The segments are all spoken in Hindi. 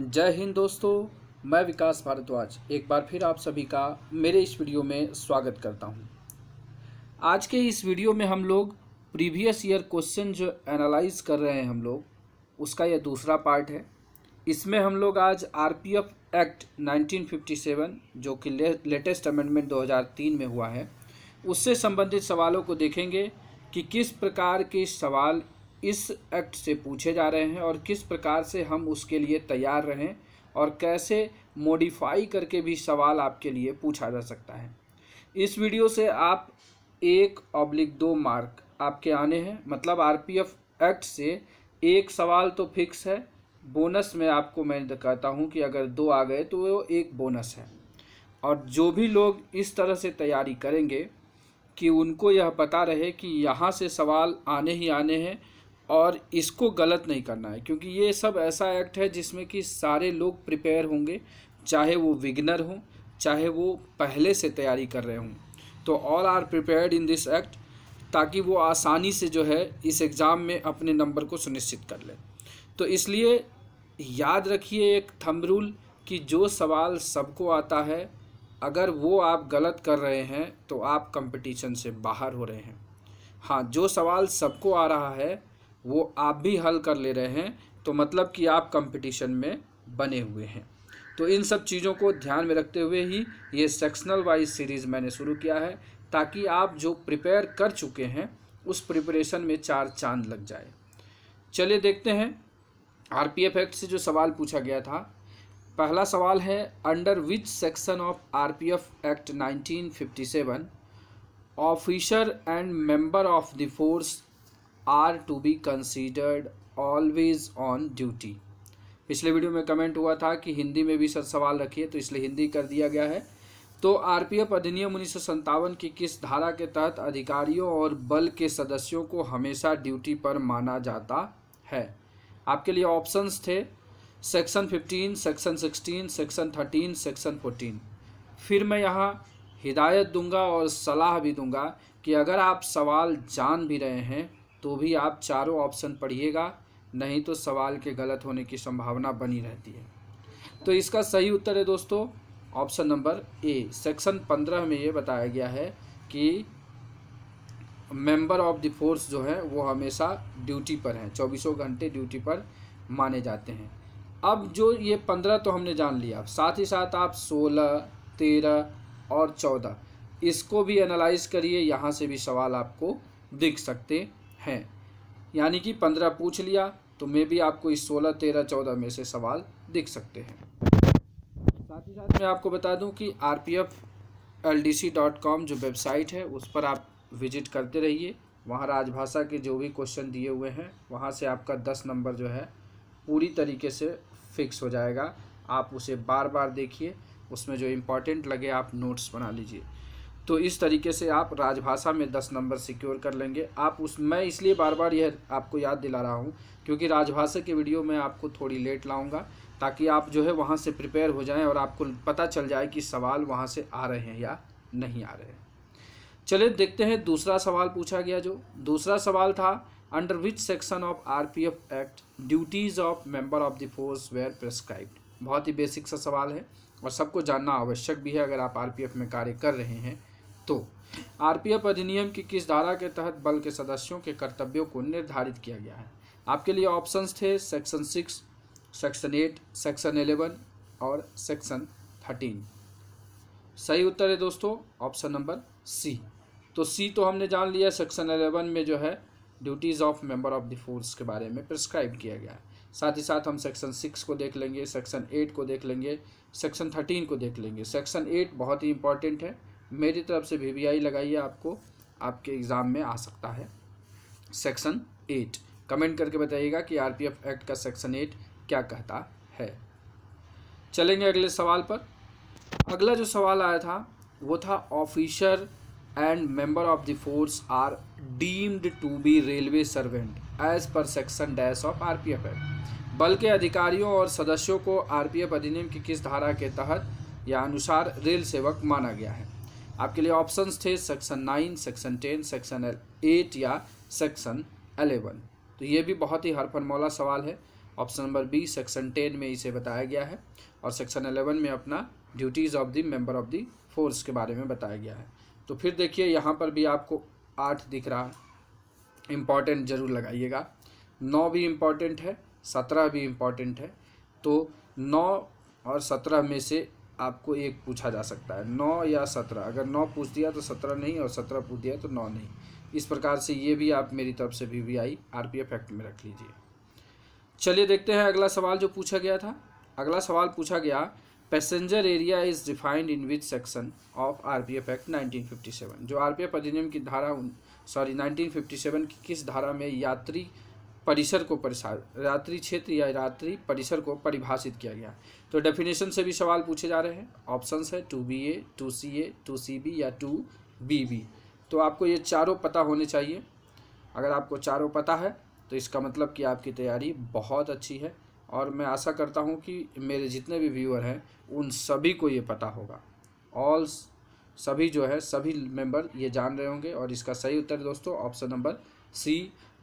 जय हिंद दोस्तों मैं विकास भारद्वाज एक बार फिर आप सभी का मेरे इस वीडियो में स्वागत करता हूं। आज के इस वीडियो में हम लोग प्रीवियस ईयर क्वेश्चन जो एनालाइज कर रहे हैं हम लोग उसका यह दूसरा पार्ट है इसमें हम लोग आज आरपीएफ एक्ट 1957 जो कि ले, लेटेस्ट अमेंडमेंट 2003 में हुआ है उससे संबंधित सवालों को देखेंगे कि किस प्रकार के सवाल इस एक्ट से पूछे जा रहे हैं और किस प्रकार से हम उसके लिए तैयार रहें और कैसे मॉडिफाई करके भी सवाल आपके लिए पूछा जा सकता है इस वीडियो से आप एक ऑब्लिक दो मार्क आपके आने हैं मतलब आरपीएफ एक्ट से एक सवाल तो फिक्स है बोनस में आपको मैं कहता हूँ कि अगर दो आ गए तो वो एक बोनस है और जो भी लोग इस तरह से तैयारी करेंगे कि उनको यह पता रहे कि यहाँ से सवाल आने ही आने हैं और इसको गलत नहीं करना है क्योंकि ये सब ऐसा एक्ट है जिसमें कि सारे लोग प्रिपेयर होंगे चाहे वो विगनर हों चाहे वो पहले से तैयारी कर रहे हों तो all are prepared in this act ताकि वो आसानी से जो है इस एग्ज़ाम में अपने नंबर को सुनिश्चित कर ले तो इसलिए याद रखिए एक थम रूल कि जो सवाल सबको आता है अगर वो आप गलत कर रहे हैं तो आप कंपटीशन से बाहर हो रहे हैं हाँ जो सवाल सबको आ रहा है वो आप भी हल कर ले रहे हैं तो मतलब कि आप कंपटीशन में बने हुए हैं तो इन सब चीज़ों को ध्यान में रखते हुए ही ये सेक्शनल वाइज सीरीज़ मैंने शुरू किया है ताकि आप जो प्रिपेयर कर चुके हैं उस प्रिपरेशन में चार चांद लग जाए चलिए देखते हैं आर पी एफ एक्ट से जो सवाल पूछा गया था पहला सवाल है under which section of R P F act 1957 officer and member of the force are to be considered always on duty पिछले वीडियो में कमेंट हुआ था कि हिंदी में भी सर सवाल रखिए तो इसलिए हिंदी कर दिया गया है तो आरपीएफ अधिनियम उन्नीस की किस धारा के तहत अधिकारियों और बल के सदस्यों को हमेशा ड्यूटी पर माना जाता है आपके लिए ऑप्शंस थे सेक्शन 15, सेक्शन 16, सेक्शन 13, सेक्शन 14। फिर मैं यहाँ हिदायत दूंगा और सलाह भी दूंगा कि अगर आप सवाल जान भी रहे हैं तो भी आप चारों ऑप्शन पढ़िएगा नहीं तो सवाल के गलत होने की संभावना बनी रहती है तो इसका सही उत्तर है दोस्तों ऑप्शन नंबर ए सेक्शन पंद्रह में ये बताया गया है कि मेंबर ऑफ द फोर्स जो हैं वो हमेशा ड्यूटी पर हैं चौबीसों घंटे ड्यूटी पर माने जाते हैं अब जो ये पंद्रह तो हमने जान लिया साथ ही साथ आप सोलह तेरह और चौदह इसको भी एनालाइज करिए यहाँ से भी सवाल आपको दिख सकते है यानी कि पंद्रह पूछ लिया तो मे भी आपको इस सोलह तेरह चौदह में से सवाल दिख सकते हैं साथ ही साथ मैं आपको बता दूं कि R P F L D C dot com जो वेबसाइट है उस पर आप विजिट करते रहिए वहाँ राजभाषा के जो भी क्वेश्चन दिए हुए हैं वहाँ से आपका दस नंबर जो है पूरी तरीके से फिक्स हो जाएगा आप उसे बार बार देखिए उसमें जो इम्पोर्टेंट लगे आप नोट्स बना लीजिए तो इस तरीके से आप राजभाषा में दस नंबर सिक्योर कर लेंगे आप उस मैं इसलिए बार बार यह आपको याद दिला रहा हूँ क्योंकि राजभाषा की वीडियो में आपको थोड़ी लेट लाऊँगा ताकि आप जो है वहाँ से प्रिपेयर हो जाएं और आपको पता चल जाए कि सवाल वहाँ से आ रहे हैं या नहीं आ रहे हैं चलिए देखते हैं दूसरा सवाल पूछा गया जो दूसरा सवाल था under which section of R P F act duties of member of the force were prescribed बहुत ही बेसिक सा सवाल है और सबको जानना आवश्यक भी है अगर आप आर पी एफ में कार्य कर रहे हैं तो आरपीएफ अधिनियम की किस धारा के तहत बल के सदस्यों के कर्तव्यों को निर्धारित किया गया है आपके लिए ऑप्शंस थे section six section eight section eleven और सेक्शन थर्टीन सही उत्तर है दोस्तों ऑप्शन नंबर सी तो सी तो हमने जान लिया सेक्शन एलेवन में जो है duties of member of the force के बारे में प्रिस्क्राइब किया गया है साथ ही साथ हम सेक्शन सिक्स को देख लेंगे सेक्शन एट को देख लेंगे सेक्शन थर्टीन को देख लेंगे सेक्शन एट बहुत ही इंपॉर्टेंट है मेरी तरफ से वी आई लगाइए आपको आपके एग्ज़ाम में आ सकता है सेक्शन एट कमेंट करके बताइएगा कि आरपीएफ एक्ट का सेक्शन एट क्या कहता है चलेंगे अगले सवाल पर अगला जो सवाल आया था वो था officer and member of the force are deemed to be railway servant as per section dash of R P F act बल्कि अधिकारियों और सदस्यों को आर पी एफ अधिनियम की किस धारा के तहत या अनुसार रेल सेवक माना गया है आपके लिए ऑप्शंस थे section nine section ten section eight या सेक्शन अलेवन तो ये भी बहुत ही हर फनमौला सवाल है option number B section ten में इसे बताया गया है और सेक्शन अलेवन में अपना duties of the member of the force के बारे में बताया गया है तो फिर देखिए यहाँ पर भी आपको आठ दिख रहा है इम्पॉर्टेंट ज़रूर लगाइएगा नौ भी इम्पॉर्टेंट है सत्रह भी इम्पॉर्टेंट है तो नौ और सत्रह में से आपको एक पूछा जा सकता है नौ या सत्रह अगर नौ पूछ दिया तो सत्रह नहीं और सत्रह पूछ दिया तो नौ नहीं इस प्रकार से ये भी आप मेरी तरफ से V V I R P F act में रख लीजिए चलिए देखते हैं अगला सवाल जो पूछा गया था अगला सवाल पूछा गया passenger area is defined in which section of R P F act nineteen fifty seven जो आर पी एफ अधिनियम की धारा सॉरी नाइनटीन फिफ्टी सेवन की किस धारा में यात्री परिसर को परिसर रात्रि क्षेत्र या रात्रि परिसर को परिभाषित किया गया तो डेफिनेशन से भी सवाल पूछे जा रहे हैं ऑप्शंस है two B A two C A two C B या टू बी बी तो आपको ये चारों पता होने चाहिए अगर आपको चारों पता है तो इसका मतलब कि आपकी तैयारी बहुत अच्छी है और मैं आशा करता हूँ कि मेरे जितने भी व्यूअर हैं उन सभी को ये पता होगा ऑल सभी जो है सभी मेंबर ये जान रहे होंगे और इसका सही उत्तर दोस्तों option number C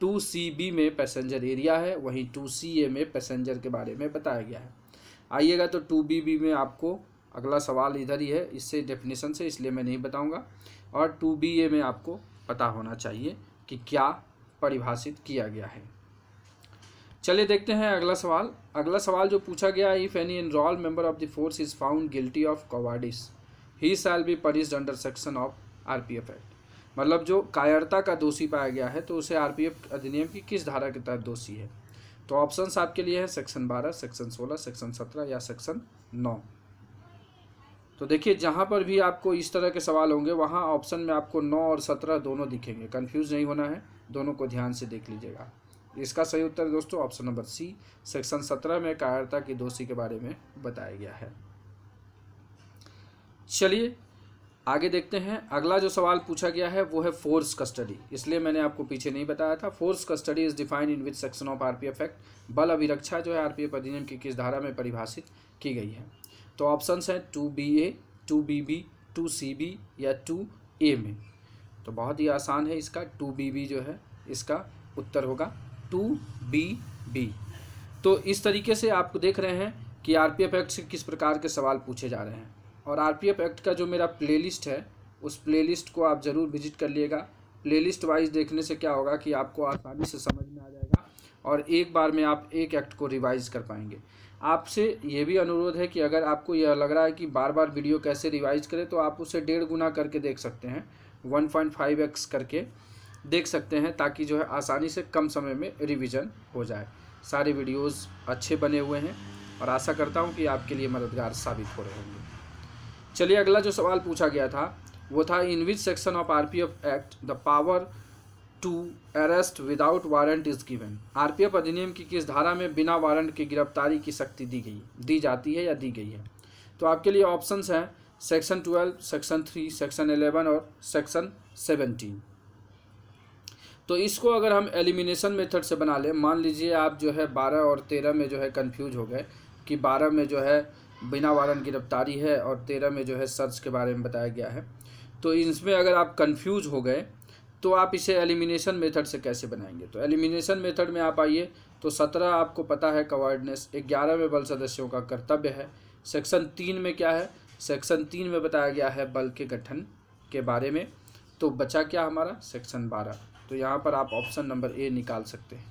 two C B में पैसेंजर एरिया है वहीं टू सी ए में पैसेंजर के बारे में बताया गया है आइएगा तो टू बी बी में आपको अगला सवाल इधर ही है इससे डेफिनेशन से इसलिए मैं नहीं बताऊंगा और टू बी ए में आपको पता होना चाहिए कि क्या परिभाषित किया गया है चलिए देखते हैं अगला सवाल अगला सवाल जो पूछा गया है if any enrol member of the force is found guilty of cowardice he shall be punished under section of R P F act मतलब जो कायरता का दोषी पाया गया है तो उसे आरपीएफ अधिनियम की किस धारा के तहत दोषी है तो ऑप्शंस आपके लिए है सेक्शन बारह सेक्शन सोलह सेक्शन सत्रह या सेक्शन नौ तो देखिए जहाँ पर भी आपको इस तरह के सवाल होंगे वहाँ ऑप्शन में आपको नौ और सत्रह दोनों दिखेंगे कन्फ्यूज़ नहीं होना है दोनों को ध्यान से देख लीजिएगा इसका सही उत्तर दोस्तों ऑप्शन नंबर सी सेक्शन सत्रह में कायरता की दोषी के बारे में बताया गया है चलिए आगे देखते हैं अगला जो सवाल पूछा गया है वो है फोर्स कस्टडी इसलिए मैंने आपको पीछे नहीं बताया था force custody is defined in which section of RPF act बल अभिरक्षा जो है आरपीएफ अधिनियम की किस धारा में परिभाषित की गई है तो ऑप्शन हैं two B A two B B two C B या टू ए में तो बहुत ही आसान है इसका टू बी बी जो है इसका उत्तर होगा टू बी बी तो इस तरीके से आप देख रहे हैं कि आर एफ एक्ट से किस प्रकार के सवाल पूछे जा रहे हैं और आर पी एफ़ एक्ट का जो मेरा प्लेलिस्ट है उस प्लेलिस्ट को आप ज़रूर विजिट कर लिएगा प्लेलिस्ट वाइज देखने से क्या होगा कि आपको आसानी से समझ में आ जाएगा और एक बार में आप एक एक्ट को रिवाइज कर पाएंगे आपसे ये भी अनुरोध है कि अगर आपको यह लग रहा है कि बार बार वीडियो कैसे रिवाइज करें तो आप उसे डेढ़ गुना करके देख सकते हैं वन पॉइंट फाइव एक्स करके देख सकते हैं ताकि जो है आसानी से कम समय में रिविज़न हो जाए सारे वीडियोज़ अच्छे बने हुए हैं और आशा करता हूँ कि आपके लिए मददगार साबित हो रहे होंगे चलिए अगला जो सवाल पूछा गया था वो था in which section of RPF act the power to arrest without warrant is given RPF अधिनियम की किस धारा में बिना वारंट की गिरफ्तारी की शक्ति दी गई दी जाती है या दी गई है तो आपके लिए ऑप्शंस हैं section twelve section three section eleven और सेक्शन सेवनटीन तो इसको अगर हम एलिमिनेशन मेथड से बना लें मान लीजिए आप जो है बारह और तेरह में जो है कन्फ्यूज हो गए कि बारह में जो है बिना वारंट गिरफ्तारी है और तेरह में जो है सर्च के बारे में बताया गया है तो इसमें अगर आप कंफ्यूज हो गए तो आप इसे एलिमिनेशन मेथड से कैसे बनाएंगे तो एलिमिनेशन मेथड में आप आइए तो सत्रह आपको पता है कवार्डनेस ग्यारह में बल सदस्यों का कर्तव्य है सेक्शन तीन में क्या है सेक्शन तीन में बताया गया है बल के गठन के बारे में तो बचा क्या हमारा सेक्शन बारह तो यहाँ पर आप ऑप्शन नंबर ए निकाल सकते हैं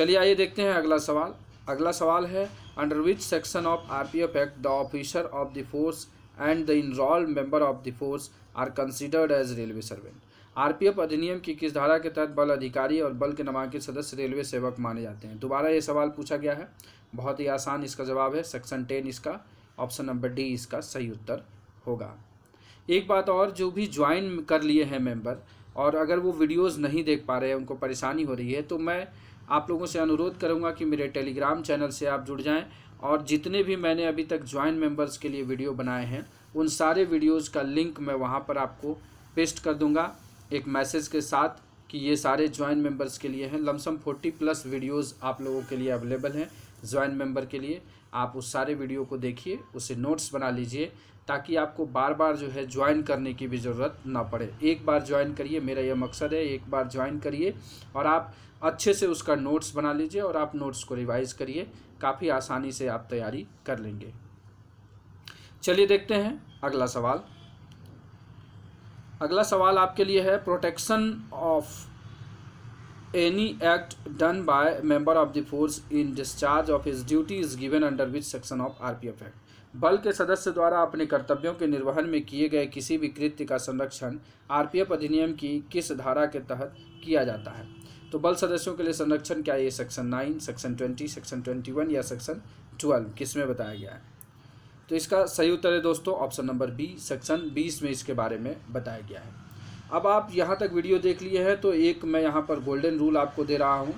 चलिए आइए देखते हैं अगला सवाल अगला सवाल है under which section of RPF Act the officer of the force and the enrolled member of the force are considered as railway servant. RPF अधिनियम की किस धारा के तहत बल अधिकारी और बल के नामांकित सदस्य रेलवे सेवक माने जाते हैं दोबारा ये सवाल पूछा गया है बहुत ही आसान इसका जवाब है सेक्शन टेन इसका ऑप्शन नंबर डी इसका सही उत्तर होगा एक बात और जो भी ज्वाइन कर लिए हैं मेंबर और अगर वो वीडियोस नहीं देख पा रहे हैं उनको परेशानी हो रही है तो मैं आप लोगों से अनुरोध करूँगा कि मेरे टेलीग्राम चैनल से आप जुड़ जाएँ और जितने भी मैंने अभी तक ज्वाइन मेंबर्स के लिए वीडियो बनाए हैं उन सारे वीडियोस का लिंक मैं वहाँ पर आपको पेस्ट कर दूँगा एक मैसेज के साथ कि ये सारे ज्वाइन मेंबर्स के लिए हैं लमसम फोर्टी प्लस वीडियोस आप लोगों के लिए अवेलेबल हैं ज्वाइन मेंबर के लिए आप उस सारे वीडियो को देखिए उसे नोट्स बना लीजिए ताकि आपको बार बार जो है ज्वाइन करने की भी ज़रूरत ना पड़े एक बार ज्वाइन करिए मेरा यह मकसद है एक बार ज्वाइन करिए और आप अच्छे से उसका नोट्स बना लीजिए और आप नोट्स को रिवाइज करिए काफ़ी आसानी से आप तैयारी कर लेंगे चलिए देखते हैं अगला सवाल अगला सवाल आपके लिए है protection of any act done by of the force in discharge of discharge duty is given under which section of R P F act बल के सदस्य द्वारा अपने कर्तव्यों के निर्वहन में किए गए किसी भी कृत्य का संरक्षण आरपीएफ अधिनियम की किस धारा के तहत किया जाता है तो बल सदस्यों के लिए संरक्षण क्या ये section nine section twenty section twenty one या सेक्शन ट्वेल्व किस में बताया गया है तो इसका सही उत्तर है दोस्तों ऑप्शन नंबर बी सेक्शन बीस में इसके बारे में बताया गया है अब आप यहाँ तक वीडियो देख लिए हैं तो एक मैं यहाँ पर गोल्डन रूल आपको दे रहा हूँ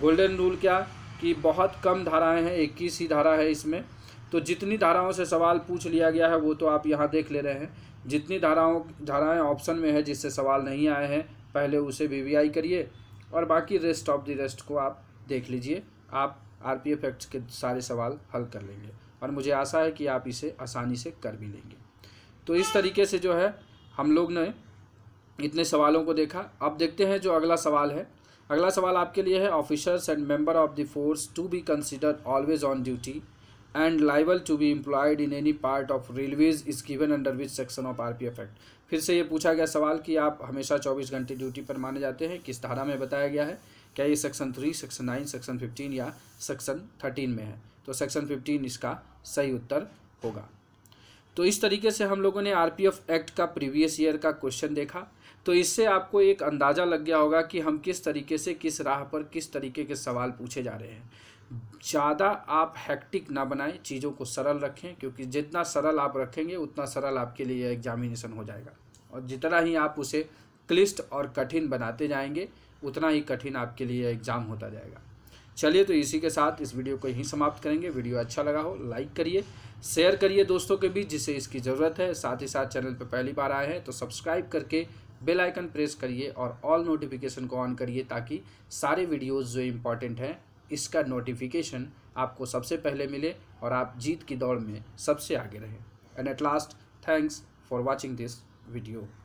गोल्डन रूल क्या कि बहुत कम धाराएं हैं इक्कीस ही धारा है इसमें तो जितनी धाराओं से सवाल पूछ लिया गया है वो तो आप यहाँ देख ले रहे हैं जितनी धाराओं धाराएं ऑप्शन में है जिससे सवाल नहीं आए हैं पहले उसे वी करिए और बाकी रेस्ट ऑफ द रेस्ट को आप देख लीजिए आप आर पी के सारे सवाल हल कर लेंगे और मुझे आशा है कि आप इसे आसानी से कर भी लेंगे तो इस तरीके से जो है हम लोग ने इतने सवालों को देखा अब देखते हैं जो अगला सवाल है अगला सवाल आपके लिए है officers and member of the force to be consider always on duty and liable to be employed in any part of railways is given under which section of R P F act फिर से ये पूछा गया सवाल कि आप हमेशा चौबीस घंटे ड्यूटी पर माने जाते हैं किस धारा में बताया गया है क्या ये section three section nine section fifteen या सेक्शन थर्टीन में है तो सेक्शन फिफ्टीन इसका सही उत्तर होगा तो इस तरीके से हम लोगों ने आर एक्ट का प्रीवियस ईयर का क्वेश्चन देखा तो इससे आपको एक अंदाज़ा लग गया होगा कि हम किस तरीके से किस राह पर किस तरीके के सवाल पूछे जा रहे हैं ज़्यादा आप हैक्टिक ना बनाएं चीज़ों को सरल रखें क्योंकि जितना सरल आप रखेंगे उतना सरल आपके लिए एग्जामिनेशन हो जाएगा और जितना ही आप उसे क्लिष्ट और कठिन बनाते जाएंगे उतना ही कठिन आपके लिए एग्ज़ाम होता जाएगा चलिए तो इसी के साथ इस वीडियो को यहीं समाप्त करेंगे वीडियो अच्छा लगा हो लाइक करिए शेयर करिए दोस्तों के बीच जिसे इसकी ज़रूरत है साथ ही साथ चैनल पर पहली बार आए हैं तो सब्सक्राइब करके बेल आइकन प्रेस करिए और ऑल नोटिफिकेशन को ऑन करिए ताकि सारे वीडियोस जो इम्पॉर्टेंट हैं इसका नोटिफिकेशन आपको सबसे पहले मिले और आप जीत की दौड़ में सबसे आगे रहें and at last thanks for watching this video